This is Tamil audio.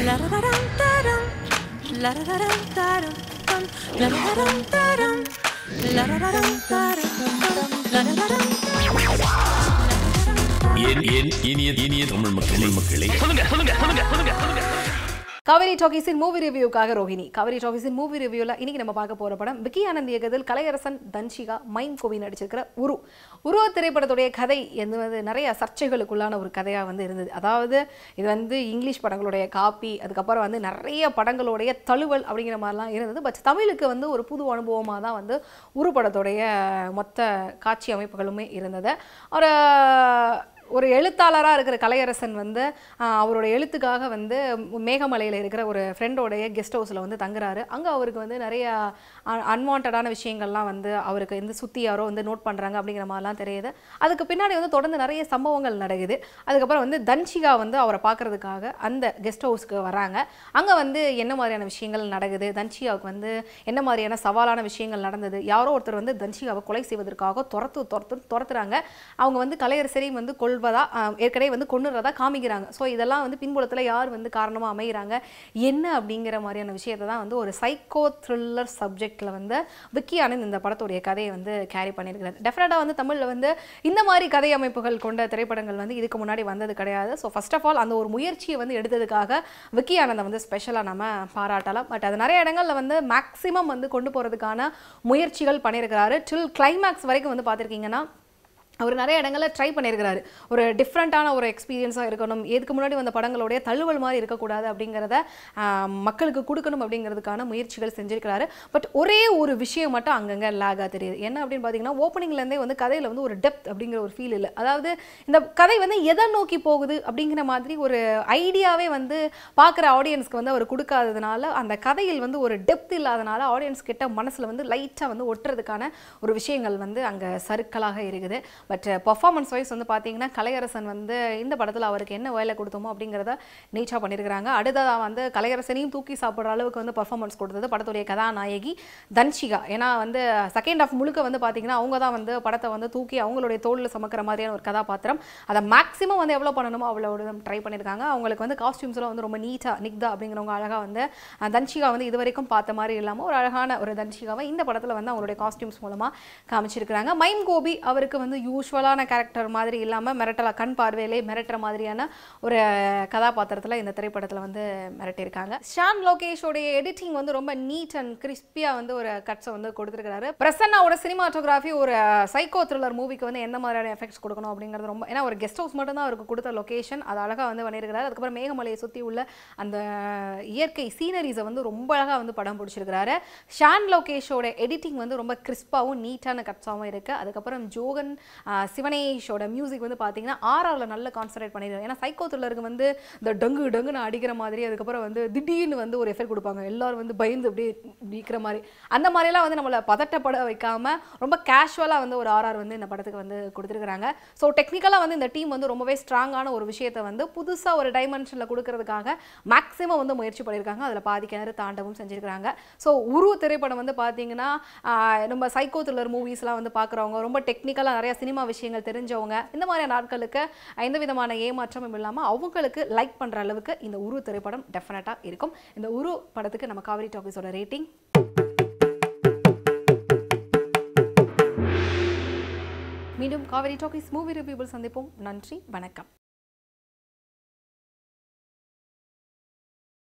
இனிய தமிழ் மக்களே மக்களே சொல்லுங்க சொல்லுங்க சொல்லுங்க சொல்லுங்க கவரி டாக்கீஸின் மூவி ரிவ்யூக்காக ரோஹிணி கவரி டாக்கீஸின் மூவி ரிவ்யூவில் இன்னைக்கு நம்ம பார்க்க போகிற படம் விக்கி ஆனந்த் இயக்கத்தில் கலையரசன் தன்ஷிகா மைம் கோவி நடிச்சிருக்கிற உரு உருவ திரைப்படத்துடைய கதை என்பது நிறைய சர்ச்சைகளுக்குள்ளான ஒரு கதையாக வந்து இருந்தது அதாவது இது வந்து இங்கிலீஷ் படங்களுடைய காப்பி அதுக்கப்புறம் வந்து நிறைய படங்களுடைய தழுவல் அப்படிங்கிற மாதிரிலாம் இருந்தது பட் தமிழுக்கு வந்து ஒரு புது அனுபவமாக தான் வந்து உரு படத்துடைய மொத்த காட்சி அமைப்புகளுமே இருந்தது ஒரு ஒரு எழுத்தாளராக இருக்கிற கலையரசன் வந்து அவரோட எழுத்துக்காக வந்து மேகமலையில் இருக்கிற ஒரு ஃப்ரெண்டோடைய கெஸ்ட் ஹவுஸில் வந்து தங்குறாரு அங்கே அவருக்கு வந்து நிறைய அன்வான்டான விஷயங்கள்லாம் வந்து அவருக்கு வந்து சுற்றி யாரோ வந்து நோட் பண்ணுறாங்க அப்படிங்கிற மாதிரிலாம் தெரியுது அதுக்கு பின்னாடி வந்து தொடர்ந்து நிறைய சம்பவங்கள் நடக்குது அதுக்கப்புறம் வந்து தன்ஷிகா வந்து அவரை பார்க்குறதுக்காக அந்த கெஸ்ட் ஹவுஸ்க்கு வராங்க அங்கே வந்து என்ன மாதிரியான விஷயங்கள் நடக்குது தன்ஷிகாவுக்கு வந்து என்ன மாதிரியான சவாலான விஷயங்கள் நடந்தது யாரோ ஒருத்தர் வந்து தன்ஷிகாவை கொலை செய்வதற்காக துரத்து துரத்து துரத்துறாங்க அவங்க வந்து கலையரசரையும் வந்து கொள் கொள்வதா ஏற்கனவே வந்து கொண்டுறதா காமிக்கிறாங்க ஸோ இதெல்லாம் வந்து பின்புலத்தில் யார் வந்து காரணமாக அமைகிறாங்க என்ன அப்படிங்கிற மாதிரியான விஷயத்தை தான் வந்து ஒரு சைக்கோ த்ரில்லர் சப்ஜெக்டில் வந்து விக்கி ஆனந்த் இந்த படத்துடைய கதையை வந்து கேரி பண்ணியிருக்கிறது டெஃபினட்டாக வந்து தமிழில் வந்து இந்த மாதிரி கதை அமைப்புகள் கொண்ட திரைப்படங்கள் வந்து இதுக்கு முன்னாடி வந்தது கிடையாது ஸோ ஃபஸ்ட் ஆஃப் ஆல் அந்த ஒரு முயற்சியை வந்து எடுத்ததுக்காக விக்கி ஆனந்தை வந்து ஸ்பெஷலாக நம்ம பாராட்டலாம் பட் அது நிறைய இடங்களில் வந்து மேக்ஸிமம் வந்து கொண்டு போகிறதுக்கான முயற்சிகள் பண்ணியிருக்கிறாரு டில் கிளைமேக்ஸ் வரைக்கும் வந்து பார்த்துருக்கீங்கன்னா அவர் நிறைய இடங்களில் ட்ரை பண்ணியிருக்கிறாரு ஒரு டிஃப்ரெண்ட்டான ஒரு எக்ஸ்பீரியன்ஸாக இருக்கணும் எதுக்கு முன்னாடி வந்த படங்களுடைய தழுவல் மாதிரி இருக்கக்கூடாது அப்படிங்கிறத மக்களுக்கு கொடுக்கணும் அப்படிங்கிறதுக்கான முயற்சிகள் செஞ்சுருக்கிறாரு பட் ஒரே ஒரு விஷயம் மட்டும் அங்கங்கே லாகாக தெரியுது என்ன அப்படின்னு பார்த்தீங்கன்னா ஓப்பனிங்லேருந்தே வந்து கதையில் வந்து ஒரு டெப்த் அப்படிங்கிற ஒரு ஃபீல் இல்லை அதாவது இந்த கதை வந்து எதை நோக்கி போகுது அப்படிங்கிற மாதிரி ஒரு ஐடியாவே வந்து பார்க்குற ஆடியன்ஸ்க்கு வந்து அவர் கொடுக்காததுனால அந்த கதையில் வந்து ஒரு டெப்த் இல்லாதனால ஆடியன்ஸ் கிட்ட மனசில் வந்து லைட்டாக வந்து ஒட்டுறதுக்கான ஒரு விஷயங்கள் வந்து அங்கே சருக்களாக இருக்குது பட் பர்ஃபார்மன்ஸ் வைஸ் வந்து பார்த்தீங்கன்னா கலையரசன் வந்து இந்த படத்தில் அவருக்கு என்ன வேலை கொடுத்தோமோ அப்படிங்கிறத நீச்சாக பண்ணியிருக்கிறாங்க அடுத்ததாக வந்து கலையரசனையும் தூக்கி சாப்பிட்ற அளவுக்கு வந்து பர்ஃபார்மன்ஸ் கொடுத்தது படத்துடைய கதாநாயகி தன்ஷிகா ஏன்னா வந்து செகண்ட் ஆஃப் முழுக்க வந்து பார்த்தீங்கன்னா அவங்க தான் வந்து படத்தை வந்து தூக்கி அவங்களுடைய தோளில் சமக்கிற மாதிரியான ஒரு கதாபாத்திரம் அதை மேக்ஸிமம் வந்து எவ்வளோ பண்ணணுமோ அவ்வளோ ட்ரை பண்ணியிருக்காங்க அவங்களுக்கு வந்து காஸ்டியூம்ஸ்லாம் வந்து ரொம்ப நீட்டாக நிக்தா அப்படிங்கிறவங்க அழகாக வந்து தன்ஷிகா வந்து இது வரைக்கும் பார்த்த மாதிரி இல்லாமல் ஒரு அழகான ஒரு தன்ஷிகாவை இந்த படத்தில் வந்து அவங்களுடைய காஸ்டியூம்ஸ் மூலமாக காமிச்சிருக்கிறாங்க மைம் கோபி அவருக்கு வந்து யூ யூஸ்வலான கேரக்டர் மாதிரி இல்லாமல் மிரட்டலா கண் பார்வையிலே மிரட்டுற மாதிரியான ஒரு கதாபாத்திரத்தில் இந்த திரைப்படத்தில் வந்து மிரட்டியிருக்காங்க ஷான் லோகேஷோடைய எடிட்டிங் வந்து ரொம்ப நீட் அண்ட் கிறிஸ்பியாக வந்து ஒரு கட்ஸை வந்து கொடுத்துருக்காரு பிரசன்னாவோட சினிமாட்டோகிராஃபி ஒரு சைக்கோ த்ரில்லர் மூவிக்கு வந்து எந்த மாதிரியான எஃபெக்ட்ஸ் கொடுக்கணும் அப்படிங்கிறது ரொம்ப ஏன்னா ஒரு கெஸ்ட் ஹவுஸ் மட்டும் தான் அவருக்கு கொடுத்த லொக்கேஷன் அது அழகாக வந்து பண்ணியிருக்கிறாரு அதுக்கப்புறம் மேகமலையை சுற்றி உள்ள அந்த இயற்கை சீனரிஸை வந்து ரொம்ப அழகாக வந்து படம் பிடிச்சிருக்கிறாரு ஷான் லோகேஷோட எடிட்டிங் வந்து ரொம்ப கிறிஸ்பாகவும் நீட்டான கட்ஸாகவும் இருக்குது அதுக்கப்புறம் ஜோகன் சிவனேஷோட மியூசிக் வந்து பார்த்தீங்கன்னா ஆர்ஆரில் நல்ல கான்சன்ட்ரேட் பண்ணிடுறாரு ஏன்னா சைக்கோ த்ரில்லருக்கு வந்து இந்த டங்கு டங்கு நான் அடிக்கிற மாதிரி அதுக்கப்புறம் வந்து திடீர்னு வந்து ஒரு எஃபெக்ட் கொடுப்பாங்க எல்லோரும் வந்து பயந்து அப்படி இருக்கிற மாதிரி அந்த மாதிரிலாம் வந்து நம்மளை பதட்டப்பட வைக்காமல் ரொம்ப கேஷுவலாக வந்து ஒரு ஆர்ஆர் வந்து இந்த படத்துக்கு வந்து கொடுத்துருக்குறாங்க ஸோ டெக்னிக்கலாக வந்து இந்த டீம் வந்து ரொம்பவே ஸ்ட்ராங்கான ஒரு விஷயத்தை வந்து புதுசாக ஒரு டைமென்ஷனில் கொடுக்கறதுக்காக மேக்ஸிமம் வந்து முயற்சி பண்ணியிருக்காங்க அதில் பாதி கிணறு தாண்டவும் செஞ்சுருக்கிறாங்க ஸோ உருவ திரைப்படம் வந்து பார்த்தீங்கன்னா நம்ம சைக்கோ த்ரில்லர் மூவிஸ்லாம் வந்து பார்க்குறவங்க ரொம்ப டெக்னிக்கலாக நிறையா சினி சினிமா விஷயங்கள் தெரிஞ்சவங்க இந்த மாதிரி நாட்களுக்கு எந்த விதமான ஏமாற்றமும் இல்லாமல் அவங்களுக்கு லைக் பண்ணுற அளவுக்கு இந்த உரு திரைப்படம் டெஃபினட்டாக இருக்கும் இந்த உரு படத்துக்கு நம்ம காவிரி டாக்கிஸோட ரேட்டிங் மீண்டும் காவிரி டாக்கிஸ் மூவி ரிவ்யூவில் சந்திப்போம் நன்றி வணக்கம்